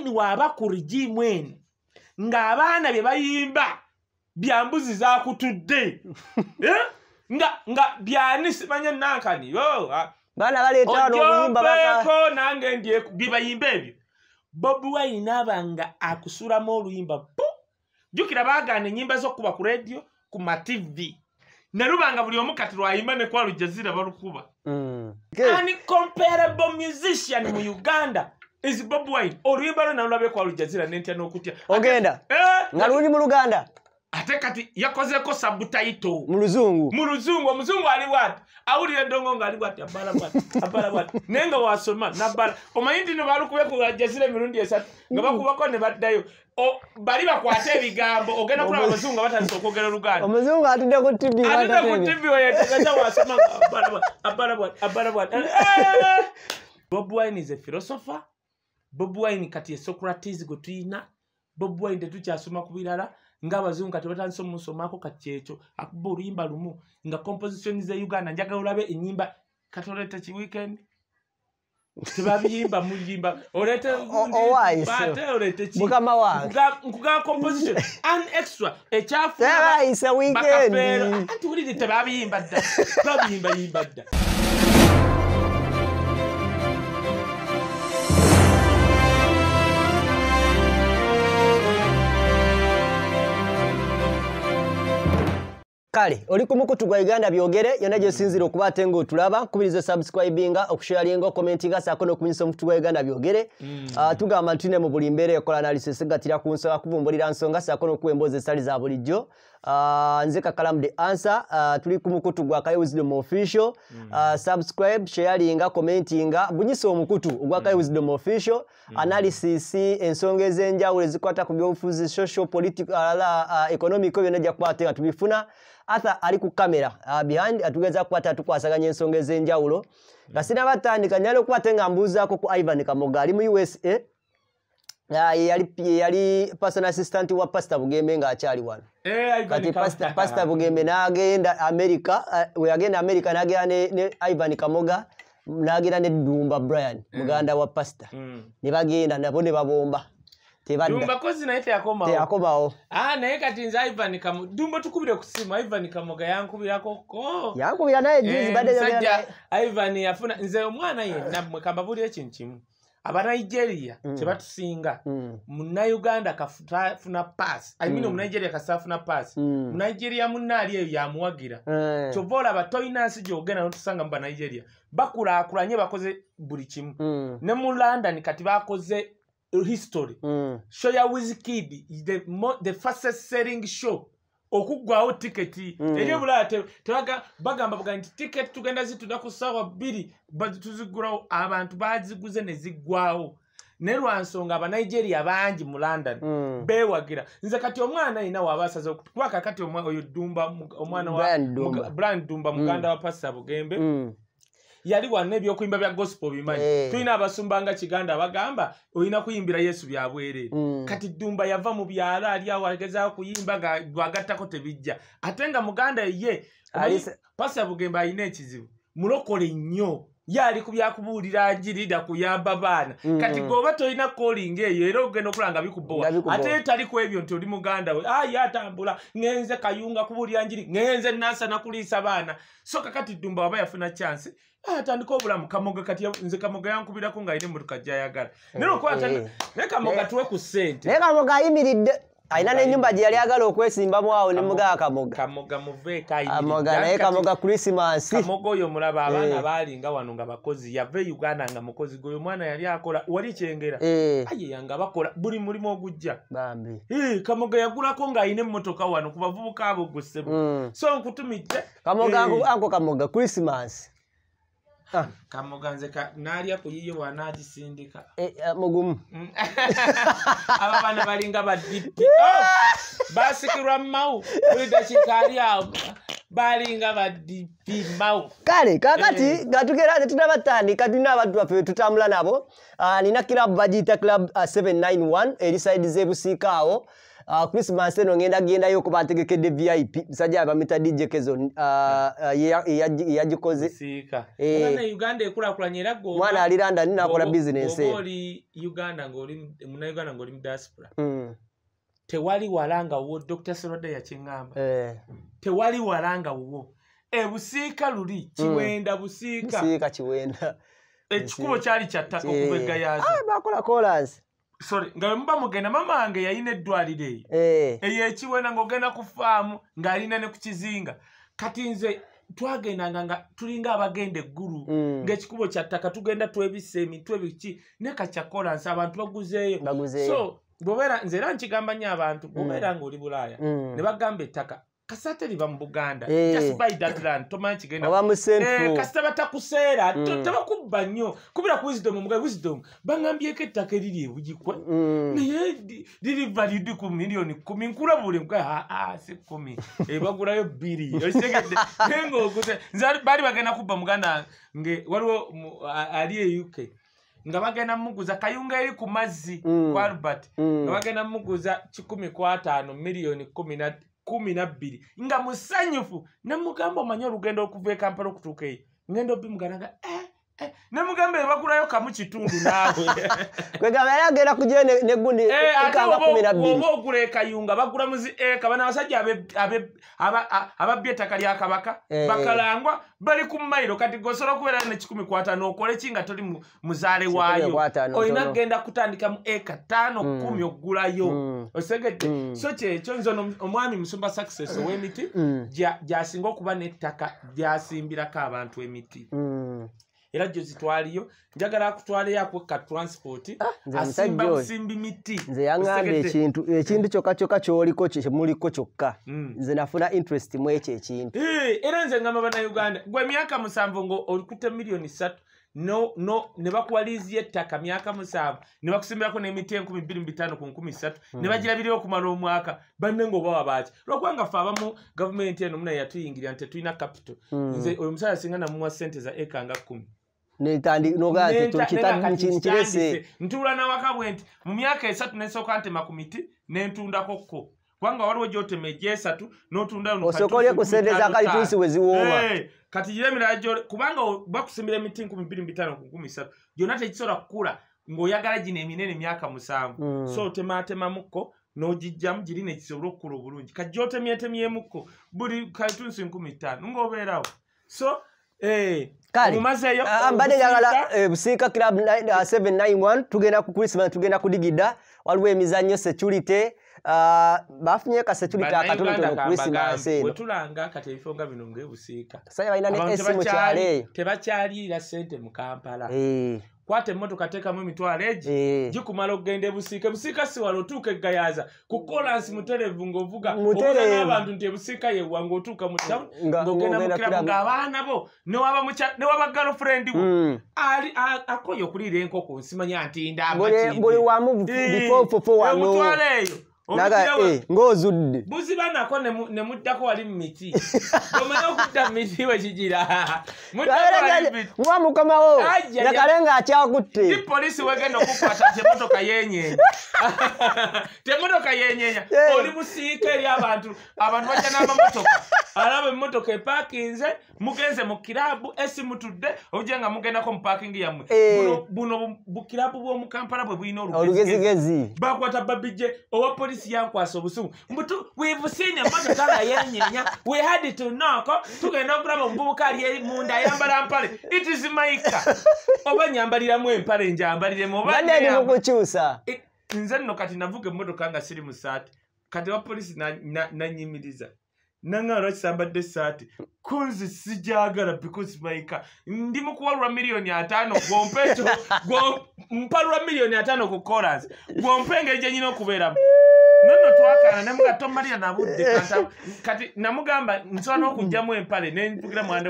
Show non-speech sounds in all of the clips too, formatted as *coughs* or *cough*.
line waba ku regime eno ng'abaana bye bayimba byambuzi zakutudde *laughs* eh? nga nga byani simanye nankani ah. ojobeeko nange ndyeku byebayimba ebyo bobi wine abanga akusulamu oluyimba pu jukira bagana enyimba z'okuba ku rediyo ku mativi nerubanga buli omu kati lwayimba nekwa lujazira balukuba mm. ancomparable musician mu uganda is bob wine oluyimba lwe nalulabeko alujazira nentya n'okutya ogenda eh! nga luli mu luganda ate kati yakozeko sabutaito muluzungu muluzungu omuzungu aliwat awulire endongo ngaaliwat abalabat *laughs* naye nga wasoma nabala omanyi ntino balukubeku ajazira emirundi esatu nga mm. bakubako ne baddayo bali bakwate ebigambo ogenda kulaba abazungu nga batandisa okwogera oluganda omuzungu atudde ku tv atudde ku tv weyetegeza wasoma abalabat abalabat abalabat eh! bob wine is a philosopher bobwine kati ye socrates gwe tuyina bobwine tetukyasoma ku birala ngaabazungu kati batandisa omusomako kati ekyo akuba oluyimba lumu nga composition ze uganda njagala olabe enyimba katoleta kiweekend tebabiyimba muyimba oleteoleteekyafuntiwulire tebabiyimba dda babiyimbayimba dda kale oli kumukutu gwa uganda byogere yona gyosinzire okuba ate ngaotulaba nkubiriza esubscribinga okushalinga okomentinga saako nokuminyisa omukutu gwa uganda byogere mm. ah, tugamba ntuine mu buli mbeera ekola analisesigatira ku nsonga kuvumbulira nsonga saako nokuwa emboozi esali za bulijjo Ah, nze kakalamu the answer uh, tuli ku mukutu gwa kaiwisdom official mm. uh, subscribe sharinga commentinga bunyisa omukutu ogwa kaiwisdom mm. official mm. analysis ensonga ez'enjawulo ezikwata ku byobufuzi social political uh, economico byonna ejja kukwata nga tubifuna ather ali ku kamera uh, behind atugeza kukwata tukwasaganya ensonga ez'enjawulo nga mm. sinabatandika nyali okukwate nga mbuuzaako ku ivan kamoga ali mu usa Ah, yali personal assistant wa pasta bugembe ng'akyali wano eh, kati pasta bugembe n'agenda america eh, we agenda america n'agenda ne ivan kamoga n'agenda ne dumba brian mm. muganda wa pasta mm. ne bagenda nabo ne babomba tebaddaakomawonaye ah, kati nze ivan dumba tukubire ku sima ivan kamoga yankubirakoko yankubira eh, naye ivan yafuna nze omwana yenna mwekambabuli ekintu kimu abanigeria mm. tebatusinga mm. munauganda kafuna pass imean mm. omunigeria kasafuna pass munigeria munna ali eyo yamuwagira eh. kyova olaba toinansi gyogenda notusanga mu banigeria bakulakulanye bakoze buli kimu ne mu london kati bakoze history show ya wiskid the fastest selling show okuggwawo tiketi hmm. eryobulala bagamba buga nti tiketi tugenda zitunaku saawa bbiri tuziggulawo abantu baziguze ne ziggwawo naye lwansonga abanigeria bangi mu london hmm. bewagira nze kati omwana ayina waabasaza kubakakati oyo dumba omwana wa brand dumba muganda hmm. wa pasa bugembe yali wanna ebyokuyimba bya gospel bimanyi eh. tulina abasumba nga kiganda abagamba olina kuyimbira yesu byabwerere mm. kati dumba yava mu byala aliawo agezao kuyimba nga gwagattako tebijja ate nga muganda ye pasa bugemba alina ekizibu mulokole nnyo ye ali ku byakubuulira njirida kuyamba baana mm. kati gweoba tolina kolinga eyo era ogenda okulanga bikubowa ate talikw ebyo nti oli muganda we aye atambula ŋenze kayunga kubuulira njiri ŋenze nasana kuliisa baana so kakati dumba waba yafuna cyansi atandika obulamu kamoga kati nze kamoga yankubirako ngaine mutuka gyayagala eh, naye okwatanne eh. kamoga eh. tuwe ku ssente naye kamoga ayimiridde alina nenyumba gye yali agala okwesimbamu awo nemugaa kamogamoga naye kamoga krisimasimoga oyo mulaba abaana baalinga wano nga bakozi yava e uganda nga mukozi geoyo omwana yali akola wali kyengera ayeyanga bakola buli mulimu ogujja bambi kamoga yagulako ngaayina emotoka wano kubavubuka abo gusebu mm. so nkutumidde kamoga anko kamoga krisimasi Ah. kamuganze nalya kuyiyo bwanagisindika eh, eh, mugumu mm. *laughs* aba bana balinga badipi *laughs* oh, basikirwa mumawu bulidekikaali awo balinga badipi mawu kale kakati eh. gatugera tetunabatandika tulina abantu baffe wetutambula nabo ah, nina kirabu bagiyita club 791 ah, eri saidi zebusiika awo uh, ah, krismas eno ŋenda gendayo okuba ntegekedde vip musajja bamita dj kezo eyagikozemwana ali landa ninakola bisinesi tewali wala nga wwo dr seroda yakiŋgamba eh. tewali wala nga wwo ebusiika luli hmm. kiwenda busiika ekikubo e, kyali kyattaka okuva eggayaza eh. ah, bakola kolansi sorry nga bwemuba mugenda mama wange yalina eddwaliro eyo eh. eyoekiwena ng'ogenda ku faamu ng'alina ne ku kizinga kati nze twagendanga nga tulinga abagenda eggulu mm. ng'ekikubo kya ttaka tugenda twebisa emitw ebiki ne kakyakolansi abantu baguzeeyo so bobeera nze era nkigamba nnyo abantu bobeera mm. ng'oli bulaaya mm. ne bagamba ettaka kasate liba mu buganda eh. eh, kasita batakuseera mm. tebakubba nnyo kubira ku wisdom omugae wisdom bagambyeko ettaka eriri ebujikwa mm. naye lirivalidi ku miliyoni kumi nkula buli si kumi *laughs* ebagulayo eh, bbiri *laughs* ogbaali bagenda kubba muganda wange waliwo ali euk nga bagenda muguza kayunga eri ku mazzi mm. kwalbert nga bagenda muguza kikumi kwataano miliyoni kumi kumi nabbiri nga musanyufu nemugamba omanye olugendo okuva ekampala okutuukaeyo ngenda obimugananga e Eh, ne mugambe bagulayo kamu kitundu naawe kwegamba *laughs* yali agenda kujayo negundi ekaaoba ogula ekayunga bagula muzi eka eh, bana abasajja ababbye ettaka lya kabaka eh. bakalangwa bali ku mmairo kati gosobola okubeera nekikumi kwatanookole ki nga toli muzaale waayo olina kgenda kutandika mu eka taano mm. kumi oggulayo mm. osegedde mm. so kyekyo nzono omwami musumba success owemiti gyasinga okuba n'ettaka gyasimbirako abantu emiti era gyozitwaliyo njagala akutwaleyoakwe ka transport ah, asimba busimbi miti nze yaŋŋamba ekintu ekintu kyokka kyokka kyoliko kyemuliko kyokka mm. nze nafuna interest mu ekyo ekintu era nze ngamba banauganda gwe myaka musanvu nga olikuta miliyoni satu no ne bakuwaliiziyo ettaka myaka musanvu ne bakusimbirako n'emiti enkumi bbiri mu bitaano ku nkumi satu hmm. ne bagirabirayo okumala omwaka banne ngaobawa baki lwokuba nga fe abamu gavumenti eno munaye yatuyingirira nti tetulina capital hmm. nze oyo musaala singa namumwa sente za eka nga kkumi netandinoga tekitakinkirese ntuula nawakabwe nti mu myaka esatu nesooka ntema ku miti nentundako kko kubanga waliwo gyotema egyesatu notundaosooka olye kusendeza kalituusi weziwooma kati gira emirala kubanga bakusimira emiti nkumi biri mubitaano ku nkumi satu gyonna tekisobola kukula ng'oyagala gino eminene emyaka musanvu hmm. so otematemamukko n'ogijjamu giri negisobole okukula obulungi kati gyotemyetemyemukko buli kalitunsi nkumi ttaano ngaobeerawo so mbadde njagala busiika club 791 tugenda ku christmas tugenda kudigida waliwo emizanyo security bafunye kasecurity akatonotonokurisimas enoaaaaa balina nesimu kyaleeyo tebakyaliira sente mu kampala kwata emmotoka teekamu emitwalo egi eh. gikumala okugenda ebusiika ebusiika siwala otuuka egayaza kukolansi muterevu ngaovuga obona n'abantu nti ebusiika yewa ngaotuuka mu tawuni ngaogenda mukiramu ngaabaana bo newaba galofrendi wo hmm. ali akoye okuliira enkoko nsimanya ntindaamatiiemutwalo eh. eyo Eh, ng'ozudde buzibanako nemuddako wali mu miti *laughs* omanye okudda mu miti wekigirawa *laughs* mukomawo nakale ng'akyakutte ipolisi wegenda okukwata temotoka yenyenya *laughs* temotoka yenyenya eh. oli musiika eri abantu abantu bajja n'amamotoka alaba emotoka epaakinze mugenze mu kirabu esimutudde ojje nga mugendako mu parking yammwe eh. buno bukirabu bw'omukampala bwe bulina olugezigezi bakwata babije owa polisi yankwasa obusubu mutu wivusinya matotala yenyinya we had to nok tugenda okulaba omuvubuka ali munda ayambala mpale itis maika *laughs* oba nyambaliramu empale njambaliremu obaanimukukyusa nze nno kati navuga emmotoka nga siri musaati kati owa polisi nanyimiriza na, na nangaro kisambadde essaati kunzi sijagala because maika ndi mukuwalula miliyoni ataano gwompe ekyo mpalula miliyoni ataano ku colas gwompe engeri gye nyina okubeeramu nono twakana nemuga tomalira nabudde kati namugamba nsobola n'okugjamu empale nenvugira mwanda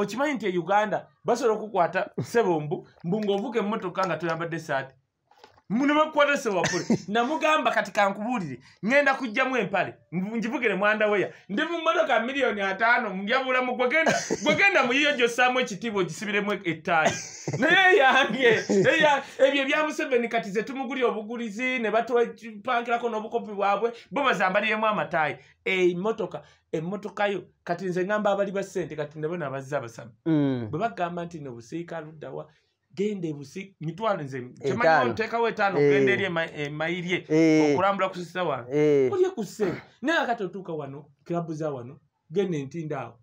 okimanyi nti e uganda basobola okukwata sebombu mbu ngaovuga emmotoka nga toyambadde esaati munebakwatese wapole *laughs* namugamba kati kankubuulire ŋenda kujjamu empale njivugere mwanda weya ndi mumotoka miliyoni ataano mjabulamu gwegenda muyiyo gyosaamu ekitiibwa ogisibiremu ettaayi *laughs* naye yange ebyo ebyamuseveni kati zetumugulira obugulizi ne batupankirako n'obukopi bwabwe bomazambaliremu amataayi emotoka emmotokayo kati nze ŋamba abali ba ssente kati nabo nabazza abasama mm. bwe bagamba nti nobusiika luddawa gende busi mitwale nze eh, kemanyi ontekawo etaano eh. kugenderi emairye eh, okulambula kusisa wange olye kuse naye akati otuuka wano kirabu za wano gende ntindaawo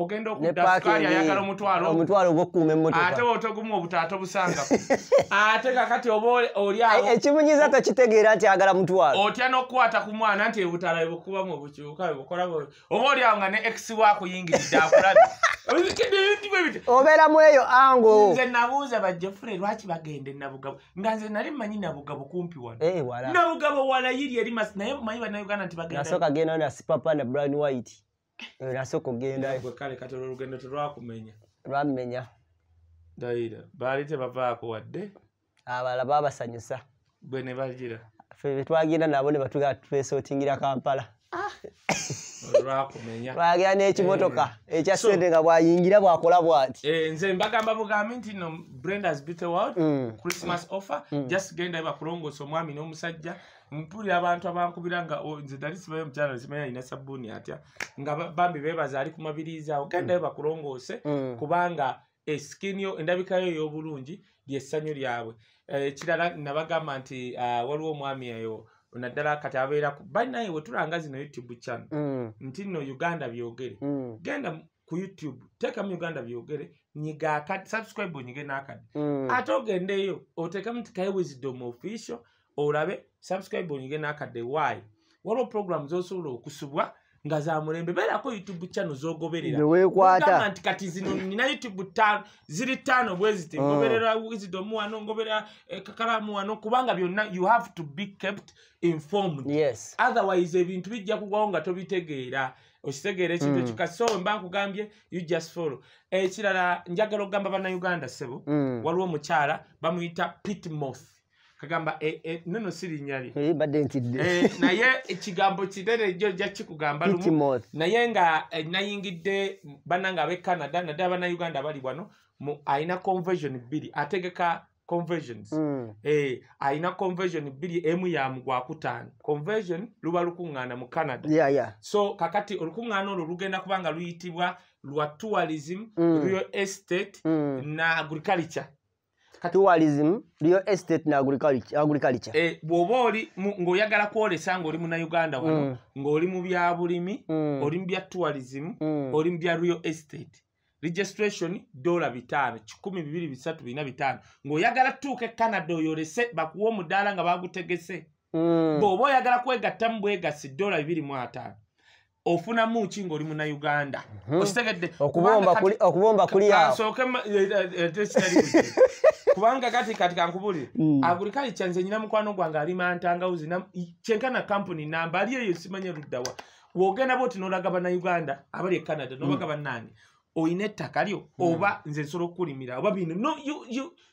ogenda okudda sukaali ayagala omutwalo ah, omutwalo oba okkuuma emmotoka ate otoguma obutaata obusanga *laughs* ate kakati oba oli awo eh, ekimunyiza takitegeera nti ayagala mutwalo otya n'okukwata ku mwana nti ebutaala ebukuba mu bukyuka ebukola oba oli awo nga ne ex waakuyingiridde akulabi *laughs* obeera mueyo ango nze nabuuza bajefure lwaki bagende nabugabo nga nze nali mmanyi nabugabo kumpi wano eh, nabugabo walayiri erimas naye mumanyi bannauganda nti bagenda nasooka genda na sipapa na brown white erasooka eh, ogendakale kati olwolugendo telwakumenya lwamumenya dayira baali tebavaako wadde abalala babasanyusa bwe ne bagira fe betwagenda nabo ne batuga twesootingira kampala ah! lwagera *laughs* n'ekimotoka eh, ekya sente nga bwayingira bwakola bwati eh, nze mbagamba bugambi nti no brenders bitterworld mm. christmas offer mm. just genda bakulongoosa omwami n'omusajja mpulira abantu abankubira nga oh, nze dali sibayo omukyala simanya alina sabbuuni atya nga bambi beebaza ali kumabirizaawo gendayo mm. bakulongoose mm. kubanga esikinio endabikayo ey'obulungi lyessanyu lyabwe ekirala eh, nabagamba nti ah, waliwo omwami eyo naddala kati abeeraku balinaye wetulanga zino youtube channel mm. nti nno uganda byogere genda ku youtube teekamu uganda byogere nyiga akadi subscribe onyige n'akadi ate ogendeyo oteekamu nti kaye wisdom official olabe subscribe onyige n'akadde wayi waliwo program z'osobola okusubwa nga za mulembe beerako youtube channel z'ogobereraa nti kati zino nina youtube ziri taano bwezite oh. ngoberera wisdom wano ngoberera eh, kakalamu wano kubanga byonna you have to be kept informed yes. otherwise ebintu bijja kugwawo nga tobitegeera okitegeera ekintu ekyo mm. kati so mba nkugambye you just follow ekirala eh, njagala okugamba bannauganda sebo mm. waliwo omukyala bamuyita pitmoth kagamba e, e, nuno sirinyali e, naye ekigambo kinene jo jakikugamba naye nga e, nayingidde bananga ab'e canada nadde abannauganda bali wano mu alina conversion bbiri ategeka conversions mm. e, eh, alina conversion bbiri emu yamugwakutaano conversion luba lukuŋŋaana mu canada yeah, yeah. so kakati olukuŋŋaana olwo lugenda kubanga luyitibwa lwa tourism mm. real estate mm. na agriculture tuwalizimu real estate ne agriculture eh, bw'oba oli ng'oyagala kwolesa ng'oli muna uganda wano mm. ng'oli mu bya bulimi mm. oli mu bya tuwalism mm. oli mu bya real estate registration dola bitaano kikumi bibiri bisatu birina bitaano ng'oyagala tuuka ecanada oyolese bakuwa omudaala nga bagutegese bw'oba oyagala kwegatta mu bwegasi dola bibiri mu ataano ofuna muki ng'oli muna uganda okitegedde okubomba kulisooke kubanga kati kati kankubule mm. aguli kale kyanze nyina mukwano gwange ali mantangauzi kyenkana kampuni namba ali eyo simanye luddawa wogenda bwoti nolaga bannauganda abali e canada nobaga mm. bannange mm. olina ettaka lyo hmm. oba nze nsobola okukulimira oba bino no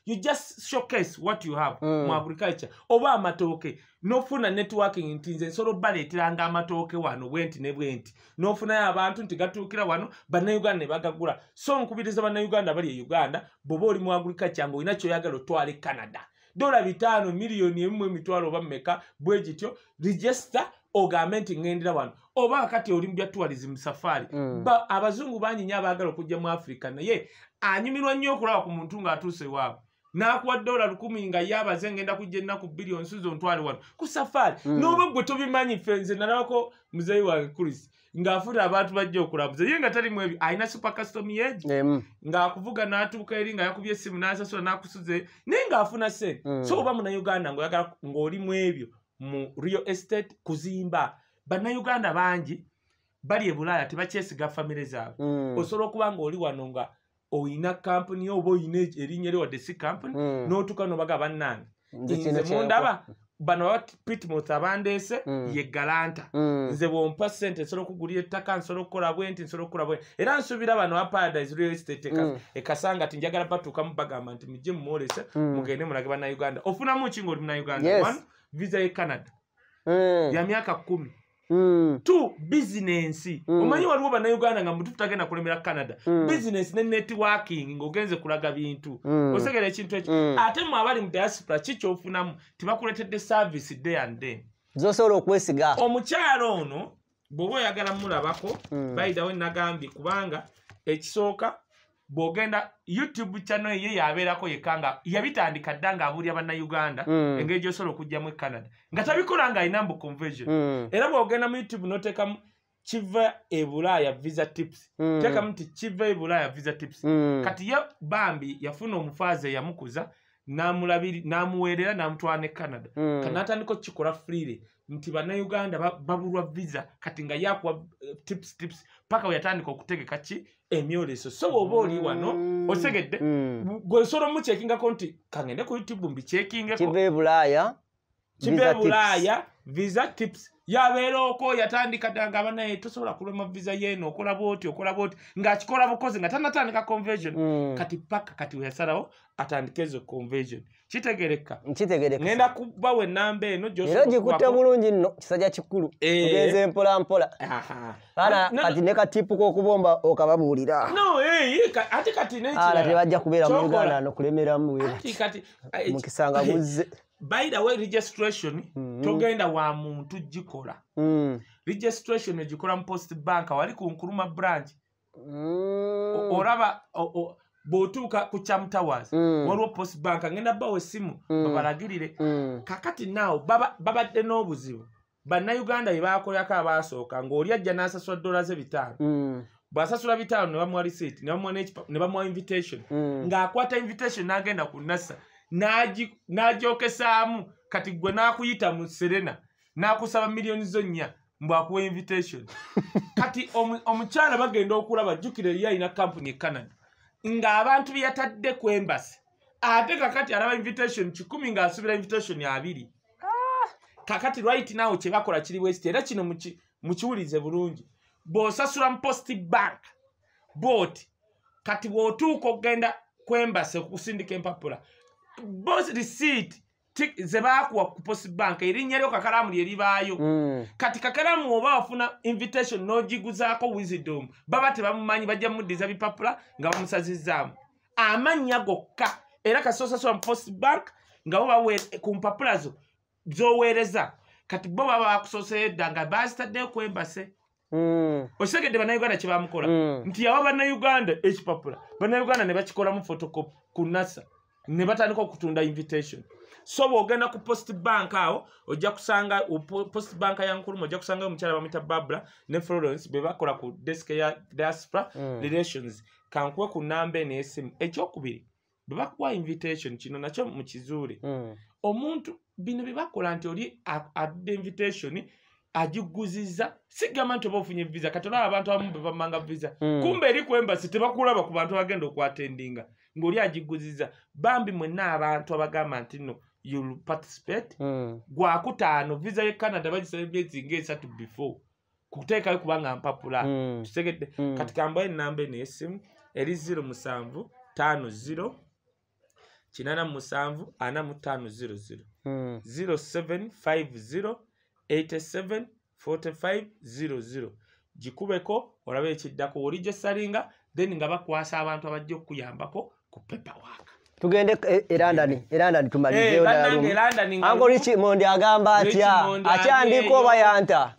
you just showcase what you have hmm. mu agriculture oba amatooke nofuna networking nti nze nsobola obbaleeteranga amatooke wano bwenti ne bwe nti nofunayo abantu nti gatuukira wano bannayuganda ne bagagula so nkubiriza bannayuganda bali e uganda bw'oba oli mu agriculture ngaolina kyoyagala otwala e canada dola bitaano miliyoni emu emitwalo oba mmeka bwe gityo regista ogambe nti ŋŋendera wano oba kati oli mubya tuwalizi mu safaari mm. abazungu bangi nyo abaagala okujja mu africa naye anyumirwa nnyo okulaba ku muntu ng'atuuse waabwe nakuwa dola lukumi nga yabaze ngenda kujja ennaku bbiri onsuza ontwale wano ku safaari mm. n'oba gwe tobimanyi fenze nalabako muzeyi wange kurisi ng'afuta abantu bajja okulambuza ye nga talimu ebyo alina super custom yeg ng'akuvuga n'atuuka eri nga yakubye essimu n'asasula n'akusuze naye ng'afuna se mm. so oba munauganda ngaoyagala ng'olimu ebyo mu real estate kuzimba bannayuganda bangi bali e bulaaya tebakyesiga famire zaabwe mm. osobola okuba ng'oli wano nga oyina kampuni oba oyina erinnya eri wadde si kampuni mm. n'otuuka n'obaga bannange nze mundaba bano aba pitmouth abandeese mm. ye galanta mm. nze bwompa sente nsobola okugulira ettaka nsobola okukola bwenti nsobola okukola bwenti era nsuubira bano aba paradise real estate mm. ekasanga ti njagala batuukamu bagamba nti mujje mumwolese mm. mugende mulage bannauganda ofunamu ki ngaoli munauganda yes. visa ye canada mm. ya myaka kumi Hmm. to bizinensi hmm. omanyi waliwo bannauganda nga muntu tutagenda kulemera canada bizinensi ne networking ngaogenze kulaga bintu hmm. osegera ekintu ekyo ate mwe abali mu diaspora kikyofunamu tibakuletedde service day and day zosobola okwesiga omukyalo ono bweoba oyagala mulabako baidawe nagambye kubanga ekisooka bwogenda youtube channel eye yabeerako yekka nga yabitandika dda ng'abuulya bannayuganda mm. engeri gyosobola okugyamu ecanada nga tabikola nga alina mbu convesion mm. era bw'ogenda mu youtube n'oteekamu kiva ebulaaya visa tips mm. teekamu nti kiva ebulaaya visa tips mm. kati ye bambi yafuna omufaaza eyamukuza n'amulabiri n'amuweerera n'amutwala ne canada mm. kanaatandika okukikola friire nti bannayuganda babulwa visa kati nga yakuwa eh, tips tips paka weyatandika okutegeka ki emyoleso so bwoba oli wano mm. osegedde gwensolo mm. mukyekingako nti kangende ku youtube mbikyekingeko kibe bulaaya kibe bulaaya visa tips yabeera oko yatandika dda ngaaba naye tosobola kulema visa yeeno okolaba oti okolaba oti ngaakikola bukozi nga tanatandika convesion hmm. kati paka kati weyasalawo atandike ezo convesion kitegerekka ngenda kuba we enamba eno era ogikutte bulungi nno kisajja kikulu ogenza eh. empolampola kati ne katipu kokubomba okababuulira eh, eh, ate kati tebajja kubeera muluganda nokulemeramu mukisanga guzze bayirawo registration mm-hmm. togenda wa muntu gikola mm. registration egikola mu post bank wali ku nkuruma branch oraba mm. bwotuuka ku chamtowers mm. waliwo post bank ngenda bawo essimu babalagirire kakati naawo babadde n'obuzibu bannayuganda yebakolako abasooka ng'oli ajja n'asasula dola ze bitaano bw'asasula bitaano ne bamuwa receipt ne bamuwa invitation ng'akwata invitation n'agenda ku nasa n'agyokesaamu kati gwe n'akuyita mu serena n'akusaba miliyoni zo nnya mbwakuwa invitation *laughs* kati omukyala bagenda okulaba jjukira eriyo alina kampuni ecanada ng'abantu be yatadde ku embasi ate kakati alaba invitation kikumi ng'asuubira invitation abiri ah! kakati right nawe kyebakola kiri west era kino mukiwulirize bulungi bw'osasula mu posti bank booti kati bw'otuuka okgenda kwembasi okusindika empapula bos receipt zebakuwa ku post bank erinnya lyo kakalamu lyeribaayo mm. kati kakalamu oba wafuna invitation n'ogiguzaako wisdom baba tebamumanyi bajja mumuddiza bipapula nga bamusazizzaamu amannya gokka era kasosasola mu post bank nga ku mpapula zo z'oweereza kati bo baba bakusoseredda nga bazitaddeyo ku embase Mm. okitegedde bannayuganda kye bamukola mm. nti yawa bannayuganda ekipapula bannayuganda ne bakikolamu photocopy ku nasa ne batandika okutunda invitation so bw'ogenda ku post bank awo ojja kusanga post bank ya nkuluma ojja kusanga omukyala bamwita babula ne florence be bakola ku desk ya diaspora mm. relations kankuwe ku namba enesimu ekyokubiri bwe bakuwa invitation kino nakyo mukizuule mm. omuntu bino bye bakola nti oli adda invitation agiguziza sigamba nti oba ofunye visa katolaba abantu abamu bebamanga visa mm. kumbe eri ku embasi tebakulaba ku bantu bagenda okwatendinga ng'oli agiguziza bambi mwenna abantu abagamba nti nno youll participate mm. gwakutaano visa ye canada bagisabye emyezi ngaesatu before kuteekayo kubanga mpapula mm. tusegedde mm. kati kamba enamba enoyesimu eri ziro musanvu tano ziro kinana musanvu ana mu tano ziro ziro hmm. ziro seven five ziro eight seven forty five ziro ziro gikubeko olaba ekiddako woli gyesalinga then nga bakwasa abantu abajja okukuyambako 别怕我。tugende erandani eh, erandani eh, tumalizeyo eh, nalumuango richi mondi agamba atya akyandika oba yanta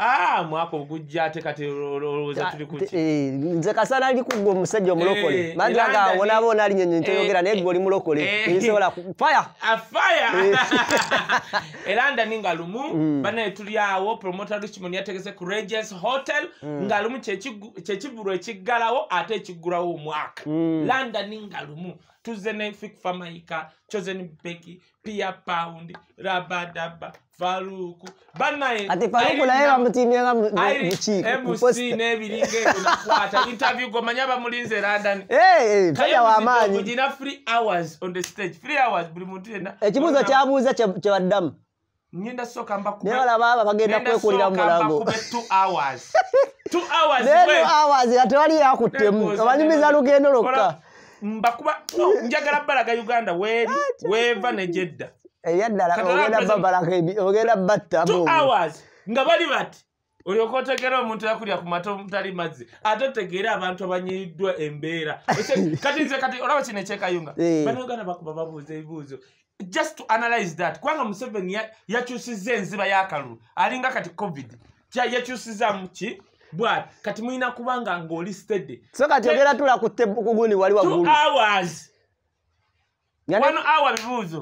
nze kasana likugwa omusajja omulokole maaga wonabona alinyonyo nitoyogera naye gwe oli mulokole nsobola kufaya erandani *laughs* *laughs* nga lumu mm. banaye tuliawo promota richmond yategese ku reges hotel mm. nga lumu kyekibulo ekiggalawo ate ekiggulawo omwaka mm. landani nga lumu tuzenefik famaika chozeni beki pia paundi rabadaba faruku banaeebusinebiringeunafuata *laughs* interview gomanya bamulinze radani kayogina free hours on the stage free hours buli muntu yena ekibuzo kyabuuza kyebaddamu ngenda sooka mbakubebagenda kwekulira mulago *laughs* tewali yakuttemu obanyumiza lugendo lokka mbakuba njagala balaga uganda weri weva nejedda eyaddalaogendabattahours nga bali bati olyoka otegera omuntu yakulya ku mata omutali mazzi ate otegere abantu abanyiriddwa embeera *laughs* kati nze kati olaba kino ekyekayunga eh. banauganda bakuba babuuza ebibuuzo just to analyze that kubanga museveni yakyusizza enziba yakalulu alinga kati covid yakyusizamu ki bwati kati mulina kuba nga ng'oli stede so kati ogera tula kuguni wali waguu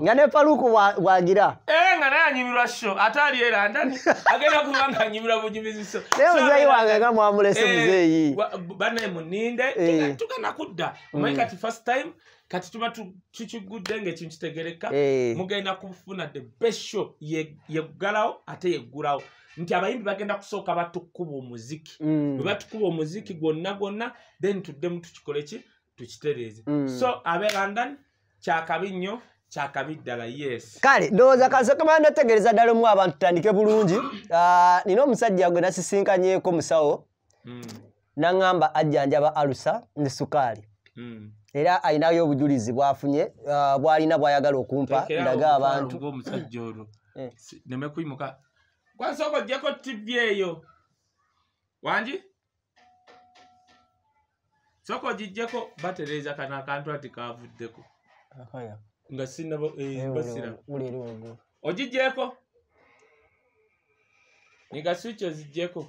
nga ne paluku bwagira eh, nga naye anyumirwa sho ate ali era *laughs* agenda kuba nga anyumirwa bunyumiziso naye muzeeyi wange nga mwamulese muzeeyi eh, bana muninde eh. tugenda kudda omanyi mm. kati first time kati tuba tukigudde ngaekintu kitegereka mugenda kufuna the best show yeggalawo ate yeggulawo nti abayimbi bagenda kusooka batukuba omuziki mm. webatukuba omuziki gwonna gwonna then tuddemu tukikole ki tukitereeze mm. so abe london kyakabi nnyo kale ndowooza kansokemanotegereza ddala omu abantu tutandike bulungi ah, nina omusajja gwe nasisinkanyeko musawo mm. naŋamba ajjanjaba alusa ne sukaali mm. era ayinayo obujulizi bwafunye ah, bwalina bwayagala okumpa ndaga abantu gwansooka ogyeko tivi eyo wangi sooka ogigjeko batereeza kano akantu ati kavuddeko nga sinabasira eh, eh, ogigjeeko nigaswiche ozigjeko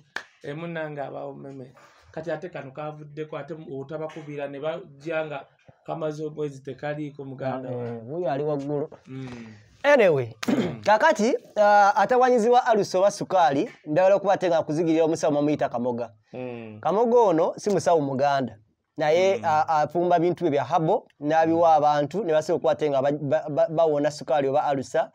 emunange eh, abawomeme kati ate kano kavuddeko ate otabakubira ne bajja nga kamaze omwezi tekaliiko muganda oyo ali waggulu mm. anyway hmm. kakati uh, atawanyizibwa aluso wa sukaali ndawala okuba ate nga akuzigirira omusawo mamuyita kamoga mm. kamoga ono si musawo muganda naye mm. afumba bintu bye bya habo n'abiwa hmm. abantu ne basobola okuba ate nga bawona sukaali oba alusa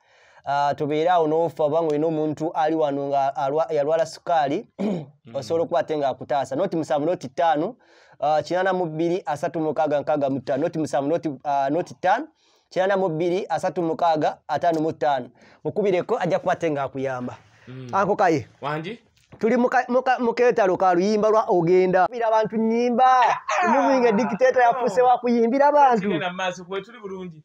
uh, tobeere awo n'ofa obanga olina omuntu ali wano nga yalwala sukaali hmm. osobola okuba ate nga akutaasa noti musanvu noti taano uh, kinaana mu bbiri asatu mukaaga nkaaga mutaano noti musanvu noti uh, taano kirana mu bbiri asatu mukaaga ataano mu ttaano mukubireko ajja kukwate nga akuyamba hmm. anko kaye tuli muketalo ka luyimba lwa ogenda bira abantu nyimba omuvinga dikiteta yafuse wakuyimbira abantu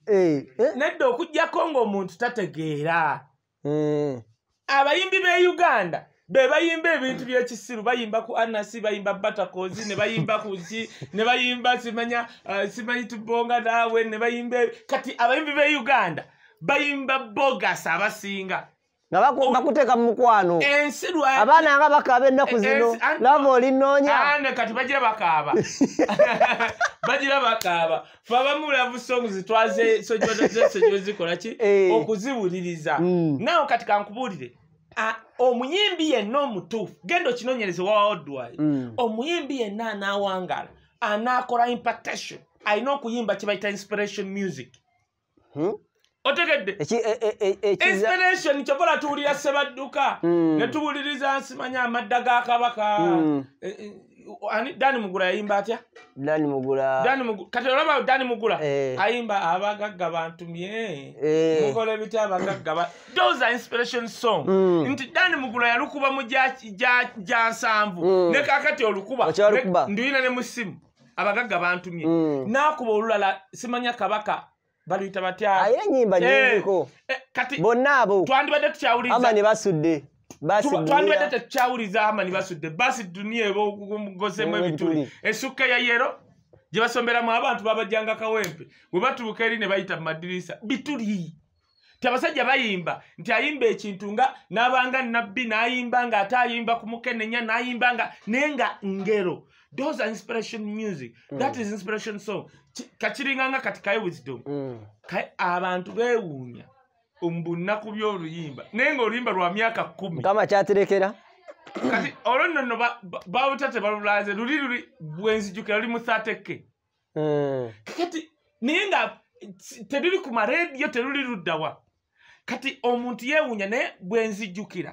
eh, eh. nedda okugjako ngaomuntu tategeera eh. abayimbi beuganda be bayimba ebintu byekisiru bayimba ku anasi bayimba batakozi nebayimba kuki nebayimba simanya eh, simanyi tubonga naawe nebayimba e-, kati abayimbi be uganda bayimba bogas abasinga oh. bakuteeka mumukwano abaana nga bakaaba ennaku zino lava oli nnoonyakati bagira bakaaba *laughs* bagira bakaaba fabamulavu songu zitwaze sojozikolaki eh. okuziwuliriza mm. naawe kati kankubuulire omuyimbi yenna omutuufu genda okinonyereze waodwi mm. omuyimbi yenna anaawangala anaakola impactation alina okuyimba kibaita inspiration music hm? otegedde e, e, e, inspiration kyobola tuwulira sebadduka mm. netuwuliriza nsimanya amadda ga kabaka mm. dani mugula yayimba atya dani mugula dani mugula kati olaba dani mugula eh. ayimba abagagga bantumye eh. mukola ebita abagagga ba those are inspiration song mm. nti dani mugula yalukuba mu gya nsanvu mm. ne kakati olukuba ndiina ne musimu abagagga bantumye mm. naakuba olulala simanya kabaka baluyita batya aye nyimba nyiko eh. eh, kati bonna abo twandibadde tukyawulizaama ne basudde twandibadde tekukyawuliza amani basudde basi duniya ebaogozemu ebituli esukka ya yero gye basomberamu abantu babajjanga kawempe bwe batuuka eri ne bayita mu madirisa bituli ti abasajja bayimba nti ayimba ekintu nga n'abanga nabbi n'ayimba nga ate ayimba ku mukenenya n'ayimba nga naye nga ngero those are inspiration music hmm. that is inspiration song kakiringanga kati kaye wisdom hmm. abantu beewuunya mbu nnaku byoluyimba naye ngaoluyimba lwa myaka kumi mukama kyaterekera kati olwo nno nno babuta tebalulaze luli luli bwenzijuke luli muthateke hmm. kati naye nga teluli ku maredio teluli luddawa kati omuntu yewunya naye bwenzijukira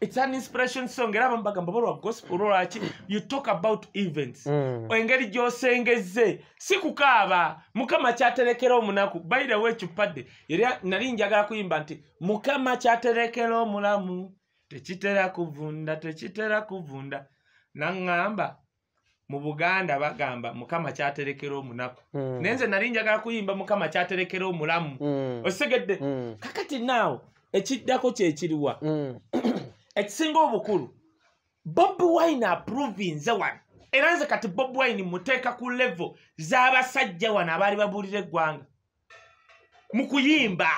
it's an inspiration song era bambagamba balwa gospel olwaki you talk about events mm. engeri gyosengeze si kukaaba mukama kyaterekera omunaku bairewo ekyupadde era nali njagala kuyimba nti mukama kyaterekera omulamu tekitera kuvunda tekitera kuvunda naŋŋamba mu buganda bagamba mukama kyaterekera omunaku mm. naye nze nali njagala kuyimba mukama kyaterekera omulamu mm. osegedde mm. kakati naawo ekiddako kyekiriwa mm. *coughs* ekisinga obukulu bobi wine apruvi nze wano era nze kati bobi wine muteeka ku levo z'abasajja wano abaali babuulira eggwanga mu kuyimba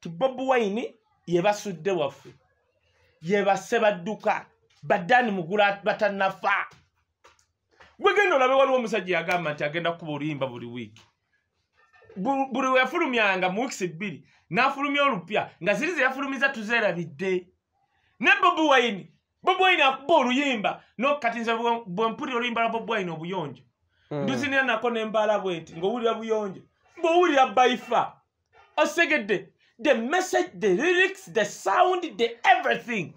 ti bobi wine yebasudde waffe yebase badduka baddaani mugula batanafa gwegenda olabe waliwo omusajja yagamba nti agenda kukuba oluyimba buli wiiki buli weyafulumyanga mu wiiki bbiri n'afulumya olupya nga ziri zeyafulumiza tuzeerabidde ne bobi wayini bobi wayini akuba oluyimba nokati nze bwempulira oluyimba lwa bobi wayini obuyonjo hmm. nduzinira nako nembala bwenti ngaowulira buyonjo ngaowulira bayifa osegedde the message the lyrics the sound the everything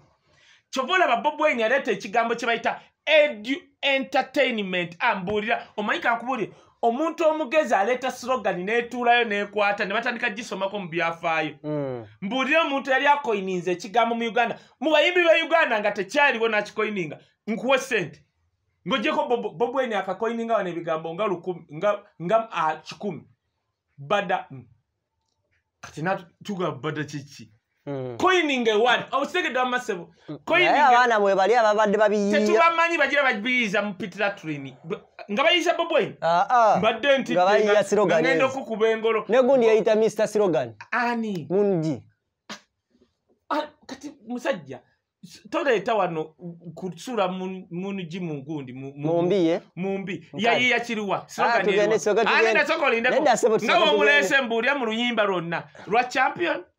kyoba olaba bobi wayini aleeta ekigambo kye bayita edu entertainment ambuulira ah, omanyika akubuulire omuntu omugezi aleeta slogani netuulayo nekwata nebatandika gisomako mubyafaayo hmm. mbuulire omuntu yali akoininza ekigambo mu uganda mubayimbi ba uganda nga tekyaliwo nakikoininga nkuwe sente ngaojeko bobweni akakoininga wano ebigambo nga ah, kikumi bada mm. kati natugabada kiki koyininga ewali obusegedde wamasebo abaana bwe bali ababadde babiyiyatetubamanyi bagira babiyiza mupitira tulini nga bayiyiza bobwen ah, ah. mbadde ntigenda okukuba engolo negundi yayita mr sirogan ani mungi kati musajja toleeta wano kusula munugi mugundi mumbi mumbi yayiyakiriwa ah, sirogan ndasokolindeko nawe omuleese mbuulya mu luyimba lwonna lwa champion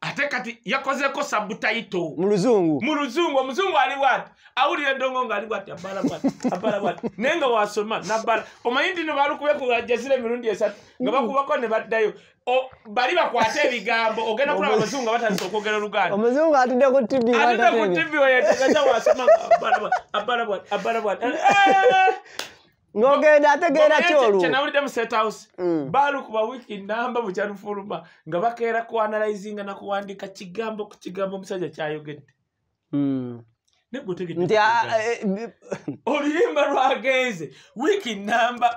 Ate kati yakozeko sabutaito. Muluzungu. Muluzungu muzungu aliwat. Auli ndongo ngaliwat abala bat. Abala bat. *laughs* Nenga wasoma nabala. Omayindi no baluku beku ajazile mirundi esat. Ngaba kubako ne batdayo. O bali bakwate bigambo ogena kula muzungu batanso kogera lugano. Omuzungu atide ku TV. Atide ku TV oyete kaza wasoma abala bat. Abala bat. Abala bat. *laughs* ng'ogenda ategeera kyolwkyenawulidde mm. mu setouse baalukuba wiiki namba mukyalufuluma nga bakeera ku analyzinga nakuwandiika kigambo ku kigambo omusajja kyayogedde mm. nti ah, eh, eh, eh, oluyimba lwagenze wiiki namba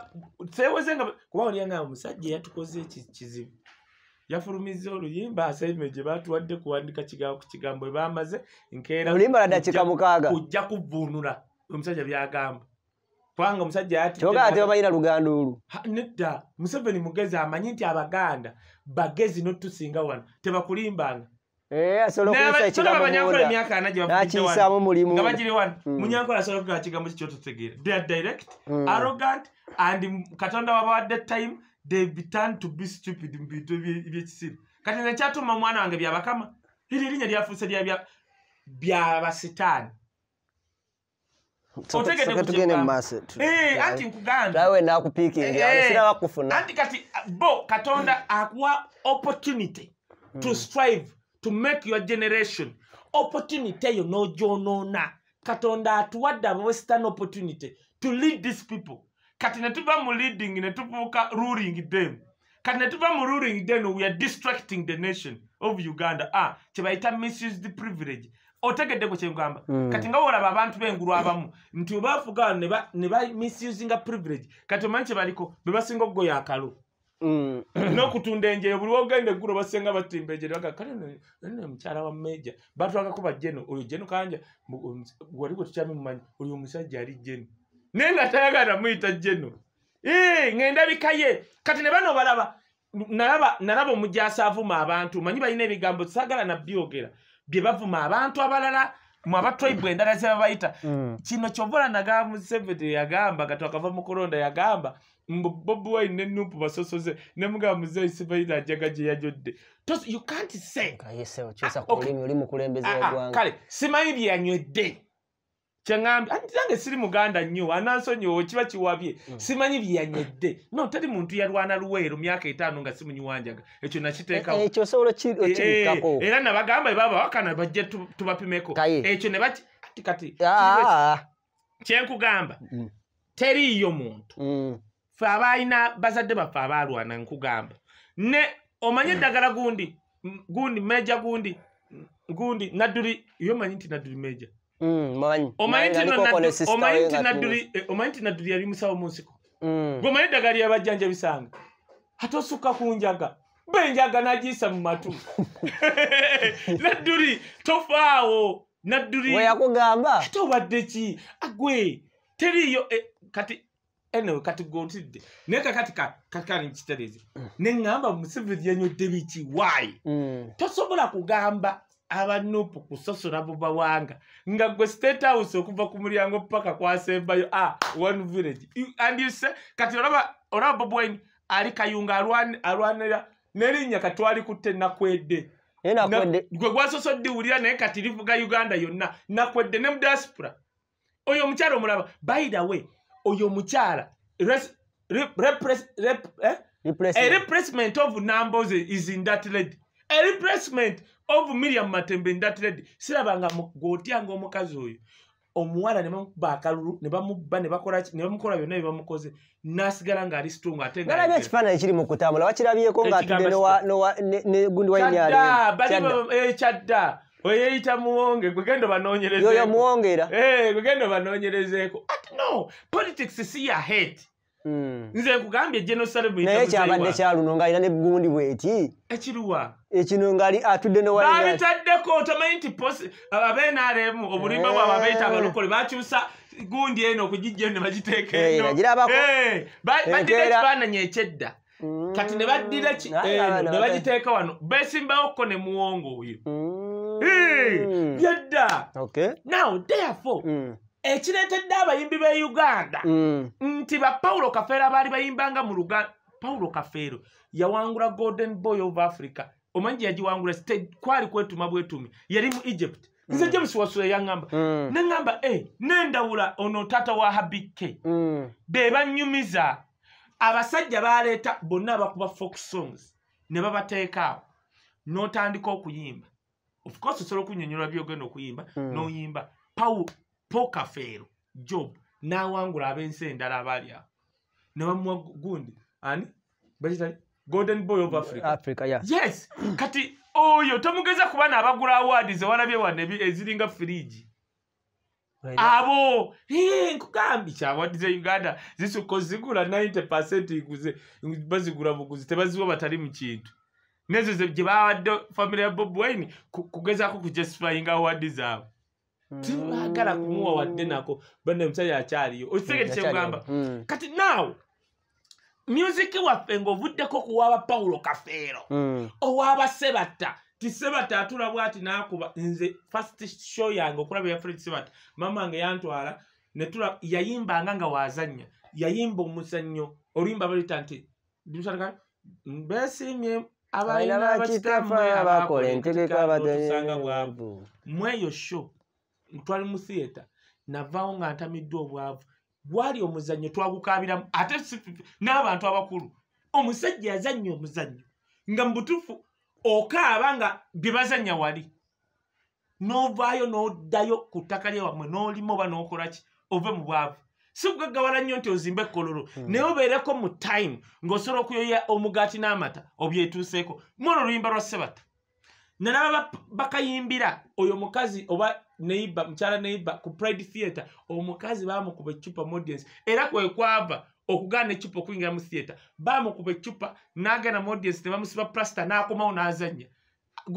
seewezenga kuba olyanga omusajja eyatukoze kizibu yafulumiza oluyimba asaime gye batuwadde kuwandika kigambo ku kigambo webamaze nkeera oluyimba ladakiika mukaaga kujja kuvuunula omusajja byagamba kubanga omusajja yatkyogala tebabayira lugando olwo nedda museveni mugezi amanyi nti abaganda bagezi notusinga wano tebakulimbanga nakiisamu mulimunga bagiri wano mm. munyankola asobola okugaba kigambo kikyototegeera they are direct mm. arrogant and katonda wabawadde time they betun to be stupid mu bintu byekisiru kati nze kyatuma omwana wange byabakama eryo erinnya lyafuuse byabasitaani Uh, katonda akuwa opportunity to hmm. strive to make your generation opportunity eyo nojonoona katonda atuwadde abawestern opportunity to lead this people kati netuva mu leading netubuuka ruling them kati netuva mu ruling then we are distracting the nation of uganda ah kye bayita misuse the privilege otegedde ku kyengamba hmm. kati nga woolaba abantu b'engulu abamu nti obaafuga wano ne ba misusinga privilege kati omanyi kye baliko be basinga okugoya akalo hmm. *clears throat* n'okutunda enjeyo buli wogenda eggulu basinga batimba enjeyo baga kale nno mukyala wa meja batwagako bajeno oyo jeno kanja um, wali gwe tukyami mumanyi oyo omusajja ali jeno naye nga tayagala muyita jeno ngaendabika ye kati ne bano balaba nalaba omujasa avuma abantu manyi balina ebigambo tisagala nabyogera bye bavuma abantu abalala mu abatoyibwa endala ze babayita mm. kino kyovolanaga museveni yagamba kati akava mu kolonda yagamba bobi wine ne nupu basosoze nemugaba muzei sibaira ajaga gye yajodde you can't say ah, ah, ah, kale simanyi byeyanywedde kyangambi anti zange siri muganda nnyo anansonyiwe kiba kiwabye mm. simanyi byeyanyedde no tali muntu yalwana luweero myaka etaano nga simunyiwanjaga ekyo nakiteekaekyosobolakiko eh, eh, eh, era nabagamba baba wakana bajje tubapimeko ekyo nebatikati ah. kyenkugamba mm. teriiyo muntu mm. fe abaalina bazadde baffe abaalwana nkugamba ne omanye eddagala gundi gundi meja gundi gundi nadduli yomanyi nti nadduli meja omanyi tinadduli yali musawo mu nsiko gwemanyi eddagala lyabajjanja bisanga ate osukka ku njaga be enjaga n'agiyisa mu matu *laughs* nadduli tofaawo nadduliate obadde ki agwe teriiyo eh, kati enwe kati gontidde naye kakati kakanikitereze mm. neŋŋamba musevezi yanywedde biki wayi mm. tosobola kugamba abanupu kusosola mubawanga nga gwe state house okuva ku mulyango paka kwasembayo a ah, one village and you say kati olaba bobwaini ali kayunga alwanira nelinnya katwali kutte nakwedde gwe gwasosodde wulira naye kati livuga uganda yonna nakwedde ne mudiaspora oyo omukyala omulaba by the way oyo omukyala eh? Eh, replacement of numbers is in that lady a replacement of Miriam Matembe in that red. Sirabanga gotiango mukazoy. Omwana nebam bakalu nebamu banebakura nebamkura yo nebamukoze nasigalanga ali strong atenga nalabye kifana ekiri mu kutambula wakirabye ko nga tude no no ne gundi wayinyale chadda bali eh chadda oyeyita muonge gwegendo banonyereze yo yo muongera eh gwegendo banonyereze ko at no politics see ahead Hmm. nze nkugambye genosalemunaye kyabadde kyaluno ngaalina neggundi bweti ekiruwa ekino ngaali atudde nbabitaddeko tomanyi nti abnrm obulimba bwabe eh. abeyita abalokole bakyusa gundi eno okugijja ne bagiteekaenobaddira eh, eh, ekifaananyi ekyedda hmm. kati ne baddira ne bagiteeka wano besimbawo ko ne muwongo oyo byedda hmm. now therefore ekireetedde abayimbi be uganda mm. nti ba pawulo kafeero abaali bayimbanga mu luganda pawulo kafeero yawangula golden boy of africa omanyi gye yagiwangula kwali kwetuma bwetumi yali mu egypt mm. nze james wasula yaŋamba mm. neŋamba e eh, nendawula ono taata wa habike be bannyumiza abasajja baleeta bonna abakuba folk songs ne babateekaawo n'otandika okuyimba of course osobola okunyonyolwa byogenda okuyimba n'oyimba pawulo poka feero job n'awangula ab'ensi endala balya ne bamuwa gundi ani bakitali golden boy of africa, africa yeah. yes kati oyo tomugeza kuba naabagula awaadi zewalabye wane eziringa firigi abo nkugambi kyawadi za uganda zisuka zigula 90 bazigula buguzi tebaziwa batali mu kintu nezo gye bawadde famiry ya bob wine kugezaako kujustifyinga awaadi zaabwe tiwagala kumuwa wadde mm. nako bane omusajja akyaliyo okitegetekyegamba mm, mm. kati naw musiki waffe ngaovuddeko kuwaba pawulo kafeero owaba sebatta tisebatta atula bwati nakuba nze fast show yange okulaba eyafre sebatta mama nge yantwala netula yayimbanga nga wazanya yayimba omuzanyo oluyimba baleta nti besimye abalina bakitamu abakola entegeka abaanga bwavu mweyo show twali mu theatre navaawo nga ntamiddwa obwavu gwali omuzannyo twagukabiramu ate n'abantu abakulu omusajja yazannya omuzannyo nga mu butuufu okaaba nga bye bazannya wali n'ovaayo n'oddayo ku ttaka lye wammwe n'olima oba n'okolaki ove mu bwavu si kugaggawala nnyo nti ozimba ekololo hmm. naye obeereko mu time ng'osobola okuyoya omugaati n'amata obyetuuseeko mwona oluyimba lwa sebata nalaba bakayimbira oyo mukazi oba neighbor mchala neighbor ku pride theater omukazi baamukuba ecupa modiens era kwekwava okugana ecupa okuyingira mu theater baamukuba ecupa nagana modiens nebamusiba plaster nakomawo nazanya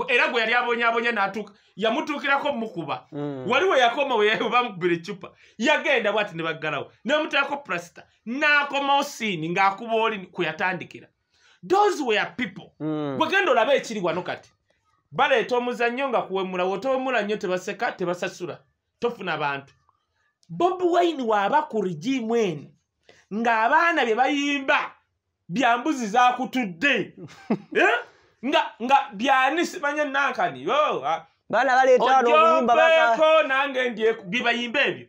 era gwe yali abonyabonya natuuka yamutuukirako mukuba mm. waliwo yakoma webamukubira ecupa yagenda bwati nebaggalawo nebamutako plaster nakomawo siini ngaakuba oli kweyatandikira those were people mm. wegenda olabe ekiri wano kati baleeta omuzannyo nga kuwemula wotowemula nnyo tebaseka tebasasula tofuna bantu bobi waini waaba ku rigimu eno ng'abaana bye bayimba byambuzi zakutudde *laughs* eh? nga nga byani simanye nankani ah. ojobeeko nange ndyeku byebayimba ebyo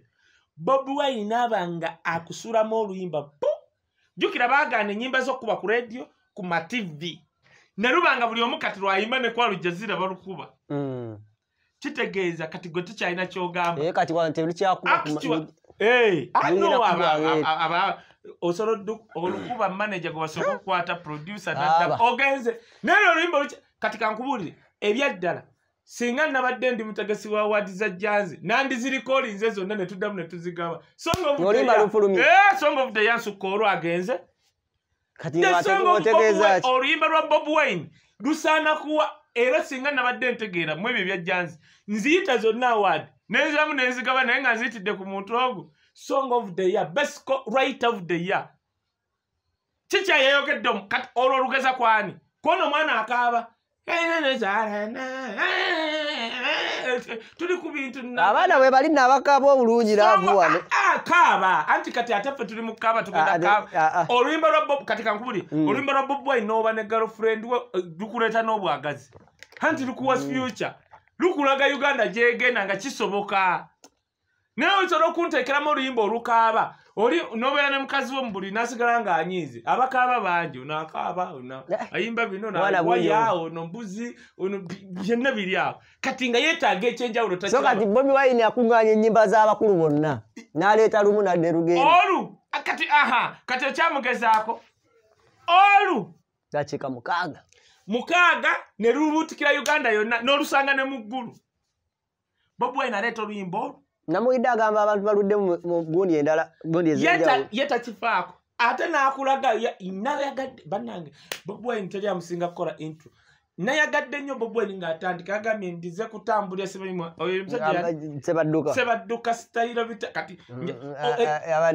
bobi waini aba nga akusulamu oluyimba bu jukira bagana enyimba z'okuba ku rediyo ku mativi nerubanga buli omu kati lwayima nekwalujazira balukuba hmm. kitegeeza kati gwe tukyalina kyogamba eh, eh, ah, osolod olukuba manaje gwe basobola okukwata produce ogenze naye oluyimba kati kankubuulire ebyaddala singa nabadde ndi mutegesi wa wadi za janzi nandiziriko olinze zonna netuddamu netuzigaba songa ofdeyansukka eh, olwagenze ensonga oluyimba lwa bob wine lusaana kuwa era singa nabadde ntegeera mu ebyo byajjanzi nziyita zonna award nenziramu nenzigaba naye nga nziyitidde ku muntu ogwo song of the year best right of the year kikyayayogedde olwo olugeza kwani kwona omwana akaaba ssente tuli ku bintu abaana bwe bali nabakaaba obulungi naabuwano akaaba ah, ah, anti kati ate ffe tuli mukaaba ah, olwimba lwa bob kati kankubuli mm. olwimba lwa bob wine nooba ne garl friend eh, lukuleeta n'obwagazi anti lukuwas mm. future lukulaga uganda gyegenda nga kisoboka naye oisobola okunteekeramu oluyimba olukaaba oli nobeera ne mukazi wo mubuli nasigala nga anyize abakaaba bangi onakaaba ona ayimba bino nawaya ono mbuzi ono byonna biri awo kati nga yeetaaga ekyenjawulokati bobi wayini akuganya enyimba z'abakulu bonna naleeta lumu nadde lugee olu kati aha kati okyamugezaako olu dakiika mukaaga mukaaga ne lubuutikira uganda yonna n'olusanga ne muggulu bobi wayini aleeta oluyimba olu Namuyidde agamba abantu baludde mu gundi endala gundi ye takifaako ate n'akulaga nabyagadde bannange bwe ntali amusinga kukola intro nayagadde nnyo bobweri ng'atandika agambye ndize kutambulya e sebadduka sitayiro bita katiera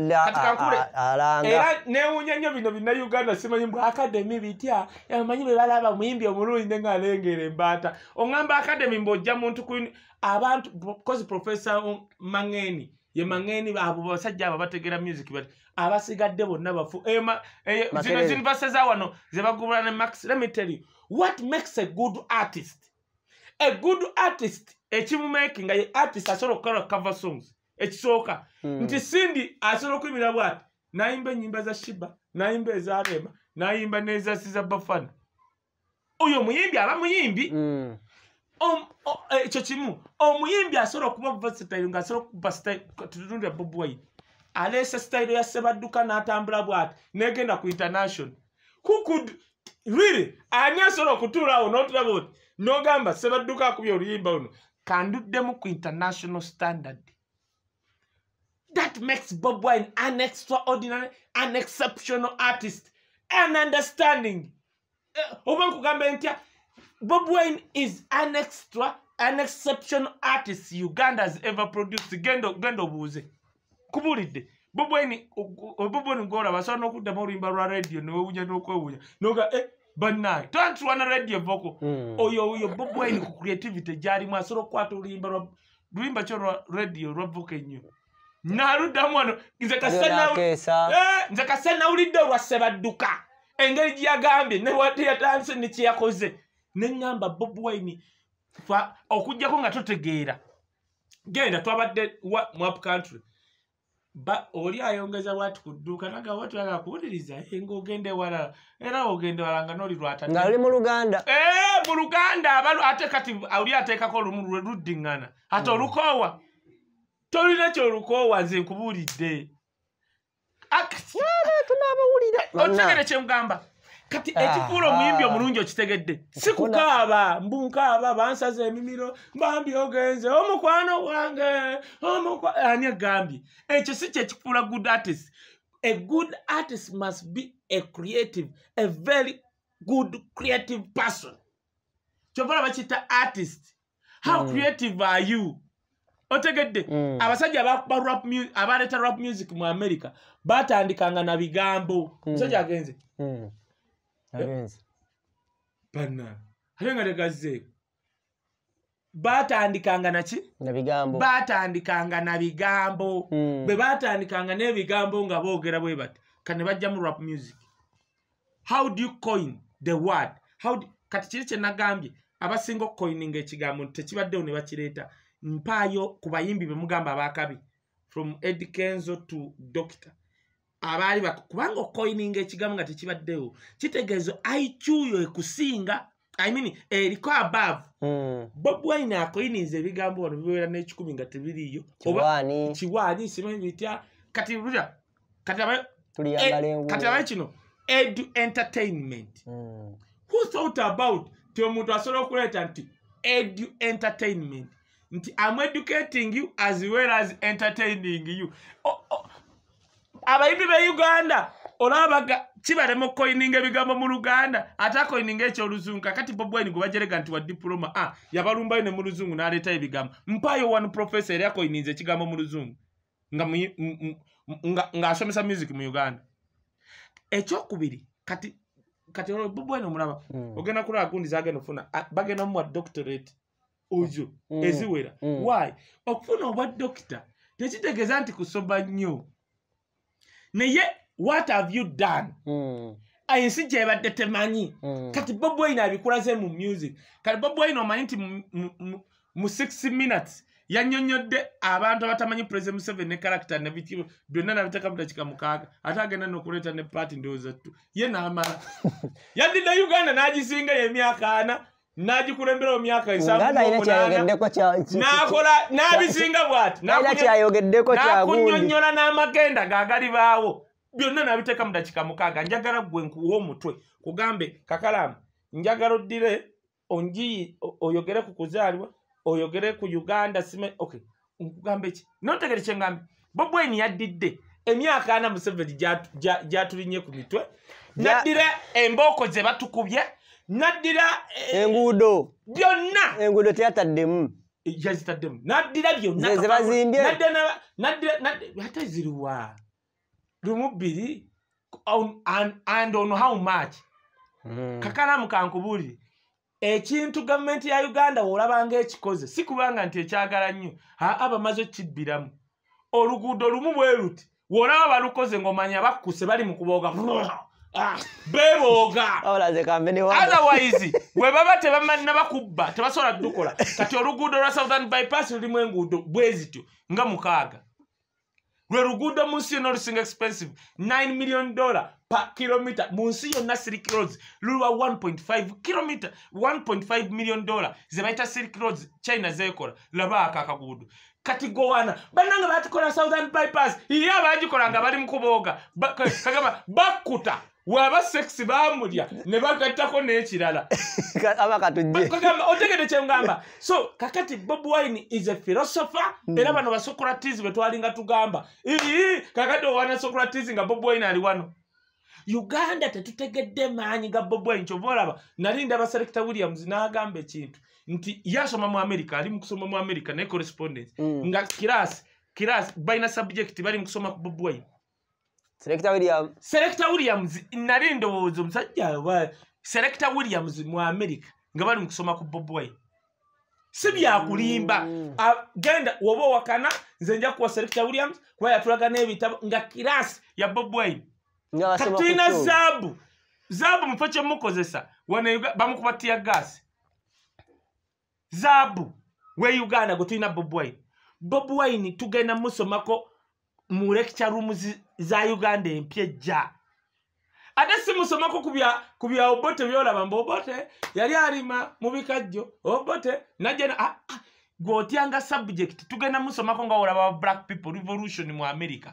neewunya nnyo bino binnauganda simanyi mbw akademi bitya amanyi bwe balaba muyimbi omulungi ne ng'alengera embaata oŋamba akademi mbaojja muntu ku abantu kozi profesa mangeni ye mangeni abo basajja abo bategera music bati abasigadde bonna bafu eh, eh, zino univesity za wano zebagubula ne max lemitteryo What makes a good artist? A good artist, echimu making, a artist asolo kukala cover songs. Echisoka. Mm. Nti sindi asolo kumila what? Na imbe nyimba za shiba, na imbe za arema, na imbe neza siza bafana. Uyo muyimbi, ala muyimbi. Mm. Om, o, echo chimu. O muyimbi asolo kubwa vasita yunga, asolo kubwa vasita yunga, tutundu ya bubu wai. Alese style ya seba duka na atambla wat. Nege na ku international. Who could... lwiri ani asobola okutuula awo n'otulaba oti n'ogamba sebadduka akubya oluyimba luno kanduddemu ku international standard that makes bob wine an extraordinary an exceptional artist an understanding eh, oba nkugamba ntya bob wine is an extra an exceptional artist uganda has ever produced genda obuuze kubuulidde bubweni obubweni gwolaba sobola n'okuddamu oluyimba lwa radio newewunya n'okwewunya noga e bannaye twantulwana radio evoko hmm. oyo oyo bubweni ku creativity gyalimu asobola okukwata oluyimba lwa luyimba kyo lwa radio lwa voko ennyo naaluddamu wano nze kasenze eh, kase nawulidde olwassebadduka engeri gyeyagambye neteyatanse nekyeyakoze neŋamba bobwini okugjako nga totegeera genda twabadde mwap country ba oli ayongeza bwati ku dduuka naga wati aga kuwuliriza nga ogende ewalala era ogende ewala nga noli lwatanga oli mu luganda ee eh, mu luganda abalu ate kati oli ateekako olumu lwe luddiŋŋana ate hmm. olukoowa tolina kyolukoowa nze nkubuulidde tunaabawulira okitegere kyemugamba kati ah, ekifuula omuyimbi ah. omulungi okitegedde sikukaaba mbunkaaba bansaza emimiro bambi ogenze omukwano wange ani egambye ekyo si kyekifuula good artist a good artist must be a creative a very good creative person kyobala bakiyita artist how mm. creative are you otegedde mm. abasajja abaleeta rap music mu america batandikanga na bigambo mm. musajja agenze mm. abenzi bana ate nga tegazzeeko batandikanga naki batandikanga na bigambo hmm. bwe batandikanga n'ebigambo nga boogera bwe bati kane bajjamu rap music how do you coin the word kati kiri kye nagambye abasinga okukoininga ekigambo tekibaddewo ne bakireeta mpaayo ku bayimbi bemugamba abakabi from edkenzo to doctor abaali kubanga okoyininga ekigambo nga tekibaddewo kitegeezo ikyuyo ekusinga i mean eriko abaavu hmm. bob wine akoyininza ebigambo ono biwera n'ekikumi nga tebiriiyo kiwaani simabitya kati kati eh, abayo kino edu entertainment hmm. who thought about ti omuntu asobola okuleeta nti edu entertainment nti am educating you as well as entertaining you oh, oh. abayimbi be uganda olabaga kibalemu okkoyininga ebigambo mu luganda ate akoyininga ekyoluzungu kakati bobwini gubajerega nti wa diploma a yabalumbayo ne mu luzungu n'aleetayo ebigambo mpayo one professo eri akoyininza ekigambo mu luzungu ng'asomesa music mu uganda ekyokubiri kati kati bobwini omulaba hmm. ogenda kulaba gundi zagenda ofuna bagendamu wa doctorate ozo hmm. eziwera hmm. wy okufuna obwa dokita tekitegeeza nti kusoba nnyo naye what have you done ensi hmm. gyebadde temanyi hmm. kati bobwaine abikulaze mu music kati bobwaine omanyi nti mu six minutes yanyonyodde abantu abatamanyi president museven ne karakta nebitibo byonna nabiteka mudakika mukaaga ate agenda nokuleeta ne paati ndowooza ttu ye namala *laughs* yaddidde uganda n'agisinga yemyaka ana n'agikulembera mu myaka esanunakola n'abisinga bwati n'akunyonnyola n'amagenda gagalibaawo byonna nabiteeka mudakika mukaaga njagala gwe nkuwa omutwe kugambe kakalamu njagala oddire onjiyi oyogere ku kuzaalibwa oyogere ku uganda sime okay nkugambe ki nontegere kyengambe bobwini yaddidde emyaka ana museveni gyatulinye ku mitwe naddire embooko ze batukubye n'addira eh, enguudo byonna enguudo teyataddemu eh, yazitaddemu n'addira byonnazebazimbye ate ziriwa lumu bbiri and on how much hmm. kakalamu kankubuulire ekintu gavumenti ya uganda woolabanga ekikoze si kubanga nti ekyagala nnyo aa bamaze okkibbiramu oluguudo lumu bwe luti woolaba balukoze ng'omanya bakkuse bali mu kubooga Ah, beboga alaba waizi webaba tebamanabakubba tebasobola dukola kati oluguudo lwa southern bypass lulimu enguudo bwezityo nga mukaaga lwe luguudo mu nsi yonna olusinga expensive 9 million dolla pa kilomita mu nsi yonna silk roads luliwa 1.5 kilomita 1.5 million dolla ze bayita silk roads china zekola labaako akaguudo kati gowana bannanga batukola southern bypass iye abagikolanga bali mukubooga kagamba bakkuta waba sekisi baamulya ne bagattako n'ekirala *laughs* otegede kyengamba *laughs* so kakati bob wine is a philosopher hmm. era bano basocrates betwalinga tugamba kakati owana socrates nga bob wine ali wano uganda tetutegedde maanyi ga bob wine kyova olaba nali ndaba selecta williams n'agamba ekintu nti yasoma mu america ali mukusoma mu america naye correspondence hmm. nga kirasi kirasi balina subject bali mukusoma ku bob wine selekta william selekta williams nali ndowooza omusajja selekta williams mu america nga bali mu kusoma ku bobway si byakulimba mm. genda woba owakana nze nja kuwa selekta williams kuba yatulaga n'ebitabo nga kirasi ya bobway katulina zaabu zaabu mufo kyemukozesa bamukuba tiya gaasi zaabu we uganda gwe tulina bobwine bobwine tugenda musomako mu lecture room za Uganda empye jja ate simusomako ku bya obote byolaba mbu obote yali alima mu bikajjo obote najja ah, ah, gw'otyanga subject tugenda musomako nga olaba black people revolution mu america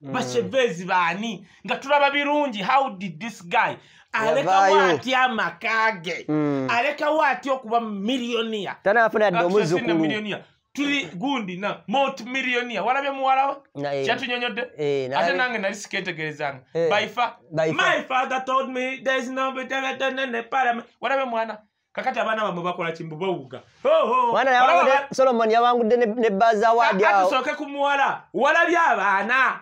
mm. bashevezi baani nga tulaba birungi how did this guy alekawo atya amakage mm. alekawo atya okuba millionaire tanafuna dd omuzukulu tuli *laughs* gundi na mot millionia walabye muwala we kyatunyonyodde eh, ate nange nali siketegerezanga eh, bifa my father told me thes nobtnepalame walabye mwana kakati abaana bamwe bakola kimbubawugasolomon yawangudde nebazawadtusooke ku muwala walabye abaana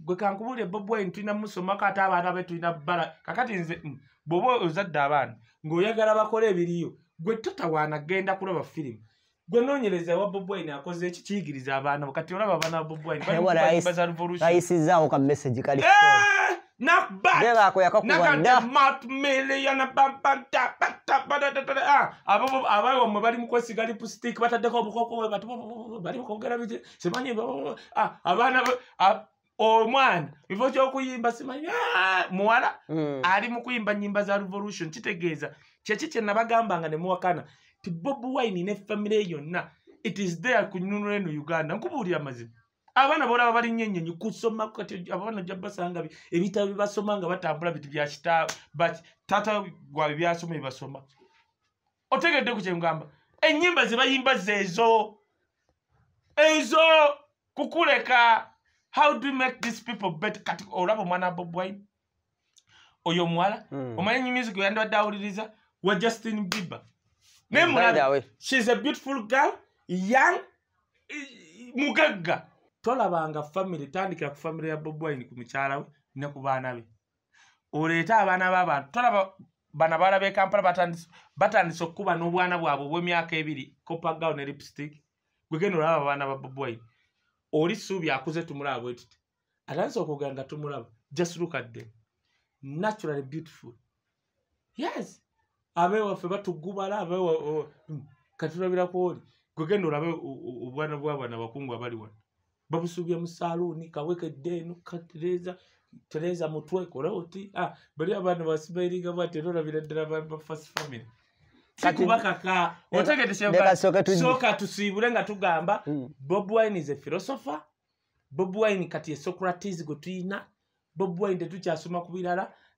gwe kankubuulire bobwain tulina musomako ate abaana be tulina bbala kakati nze mm, bwoba ozadde abaana ng'oyagala bakole ebiriyo gwe totawaana genda kulaba firimu gwenonyereza wa bobwine akoze eki kiyigiriza abaana kati olaba abaana ba bobwineayisizaawo eh, kamesagi kali eh, ah, abawamwe bali mukwesigalipstik bataddeko obukokoweoogeraimanyiabaana ah, omwana ifo kyokuyimba simanyi ah, muwala hmm. ali mukuyimba nyimba za revolution kitegeeza kyeki kyenabagambanga nemuwakana ti bobu wine ne famire yonna it is there ku nnunula eno uganda nkubuulira amazima abaana bolaba bali nyenyenyi kusoma kati abaana ja basanga ebitabo byebasoma nga batambula bitu byakitaa but tata gwabe byasoma byebasoma otegedde ku kyengamba ennyimba zebayimba zeezo ezo kukuleka how do you make this people better kati olaba omwana wa bob wine oyo omuwala hmm. omanye nyimizi geyandiwadde awuliriza wa justin bibe Même là, ah oui. she's a beautiful girl, young, mugaga. Tola banga family, tani kia family ya bobo wa inikumichara we, nekubana we. Ureta abana baba, tola bana bala beka mpala batandiso, batandiso kuba nubwana wabu, we miaka ebili, kopa gao ne lipstick. Gwekenu lava abana baba bobo wa ini. Uri subi akuse tumula abu etite. Atanzo kuganga tumula abu, just look at them. Naturally beautiful. Yes. Yes. abewaffe batugubala mm, katulabirakuoli gwegenda olabe obwana bwabana bakungu abali wano babusubya musaaluuni kawekedde eno katereza tereza mutwe kola oti ah, bali abaana basibairinga bati era olabira ddala bafast family sikubakaka otegeresoka tusiibule nga tugamba mm. bobwine is ephilosopher bobwine kati esocrates gwe tuyina bobwine tetukyasoma ku birala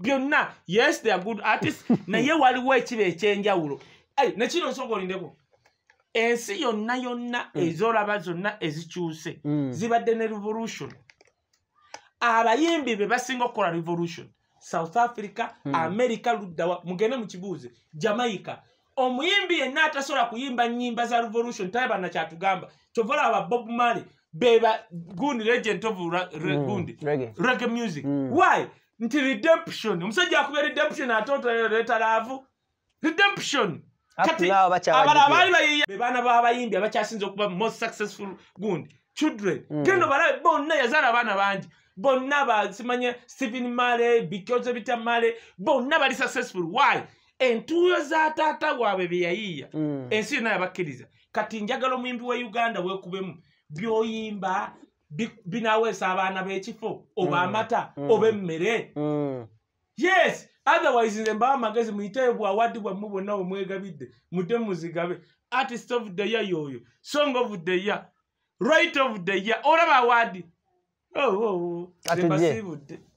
byonna yes they are good artist *laughs* naye waliwo ekiba ekyenjawulo nekino nsogolindeko ensi yonna yonna mm. ezolaba zonna ezikyuse mm. zibadde ne revolution abayimbi be basinga okukola revolution south africa mm. america luddawa mugende mukibuuze jamaica omuyimbi yenna atasobola kuyimba nyimba za revolution tayebana kyatugamba kyovalaba ba bob mari beba gundi regent of gundi reg music why nti redemption omusajja akuba redemption ate otoletalaavu redemption tiabalabaalibaebaana babayimbi abakyasinza okuba most successful gundi children geno hmm. balabe bonna yazaala abaana bangi bonna basimanya stephen male bikyoze bitya male bonna bali successful why entuuyo za taata waabwe beyayiiya hmm. ensi yonna yabakkiriza kati njagala omuyimbi wa uganda weekubemu byoyimba binaweesa abaana b'ekifo oba mm. amata mm. oba emmere mm. yes otherwise nze mbawa amagezi muyiteyo bwawaddi bwammu bonna bwemwegabidde mudde muzigabe artist of the year yoyo song of the year right of the year olaba awaddi oo oh, oh, oh. nze mbasibudde yeah.